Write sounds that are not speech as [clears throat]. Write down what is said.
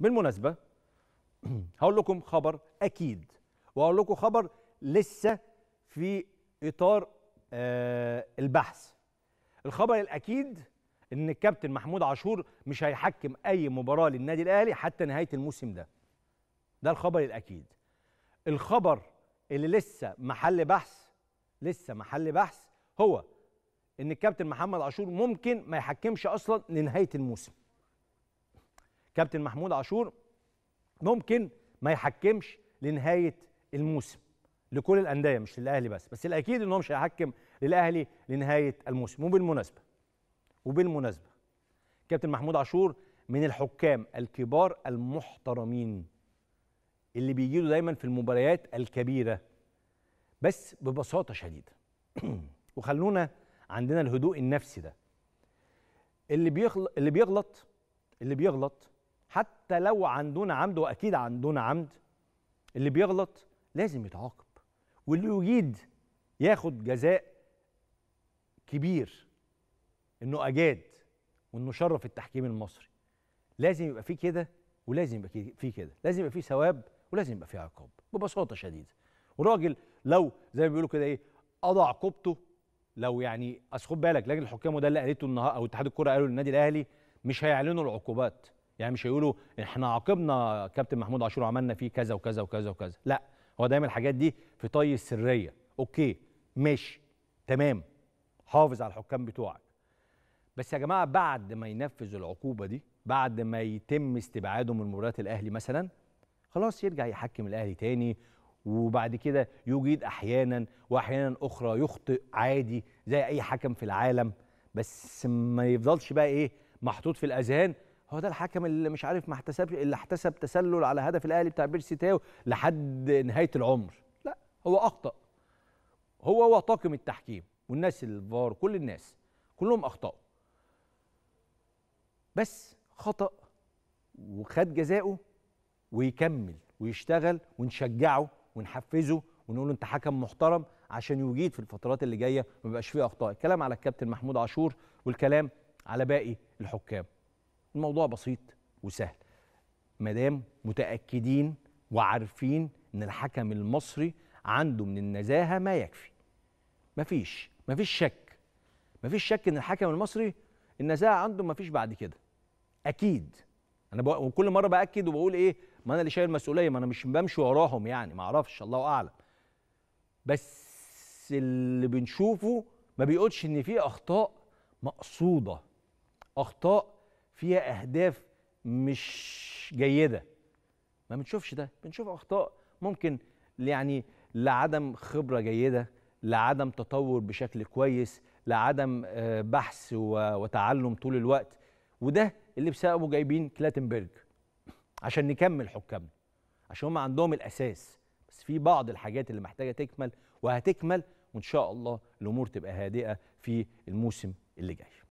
بالمناسبه هقول لكم خبر اكيد وهقول لكم خبر لسه في اطار آه البحث الخبر الاكيد ان الكابتن محمود عاشور مش هيحكم اي مباراه للنادي الاهلي حتى نهايه الموسم ده ده الخبر الاكيد الخبر اللي لسه محل بحث لسه محل بحث هو ان الكابتن محمد عاشور ممكن ما يحكمش اصلا لنهايه الموسم كابتن محمود عاشور ممكن ما يحكمش لنهايه الموسم لكل الانديه مش للاهلي بس بس الاكيد ان هو مش هيحكم للاهلي لنهايه الموسم وبالمناسبه وبالمناسبه كابتن محمود عاشور من الحكام الكبار المحترمين اللي بيجي له دايما في المباريات الكبيره بس ببساطه شديده [clears throat] وخلونا عندنا الهدوء النفسي ده اللي بيغلط اللي بيغلط اللي بيغلط حتى لو عندنا عمد واكيد عندنا عمد اللي بيغلط لازم يتعاقب واللي يجيد ياخد جزاء كبير انه اجاد وانه شرف التحكيم المصري لازم يبقى فيه كده ولازم يبقى فيه كده لازم يبقى فيه ثواب ولازم يبقى فيه عقاب ببساطه شديده وراجل لو زي ما بيقولوا كده ايه قضى عقوبته لو يعني اصل خد بالك لجنه الحكام وده اللي قالته النهارده او اتحاد الكوره قالوا للنادي الاهلي مش هيعلنوا العقوبات يعني مش هيقولوا احنا عاقبنا كابتن محمود عاشور وعملنا فيه كذا وكذا وكذا وكذا لا هو دايما الحاجات دي في طي السريه اوكي ماشي تمام حافظ على الحكام بتوعك بس يا جماعه بعد ما ينفذ العقوبه دي بعد ما يتم استبعاده من مباريات الاهلي مثلا خلاص يرجع يحكم الاهلي تاني وبعد كده يجيد احيانا واحيانا اخرى يخطئ عادي زي اي حكم في العالم بس ما يفضلش بقى ايه محطوط في الاذهان هو ده الحكم اللي مش عارف ما احتسبش اللي احتسب تسلل على هدف الاهلي بتاع بيرسي تاو لحد نهايه العمر لا هو اخطا هو وطاقم التحكيم والناس الفار كل الناس كلهم اخطاوا بس خطا وخد جزاؤه ويكمل ويشتغل ونشجعه ونحفزه ونقول له انت حكم محترم عشان يجيد في الفترات اللي جايه ما يبقاش فيه اخطاء الكلام على الكابتن محمود عاشور والكلام على باقي الحكام الموضوع بسيط وسهل ما دام متاكدين وعارفين ان الحكم المصري عنده من النزاهه ما يكفي مفيش مفيش شك مفيش شك ان الحكم المصري النزاهه عنده مفيش بعد كده اكيد انا بق... وكل مره باكد وبقول ايه ما انا اللي شايل المسؤوليه ما انا مش بمشي وراهم يعني ما اعرفش الله اعلم بس اللي بنشوفه ما بيقولش ان في اخطاء مقصوده اخطاء فيها اهداف مش جيده ما بنشوفش ده بنشوف اخطاء ممكن يعني لعدم خبره جيده لعدم تطور بشكل كويس لعدم آه، بحث وتعلم طول الوقت وده اللي بسببه جايبين كلاتنبرج [laughs] عشان نكمل حكامنا عشان هم عندهم الاساس بس في بعض الحاجات اللي محتاجه تكمل وهتكمل وان شاء الله الامور تبقى هادئه في الموسم اللي جاي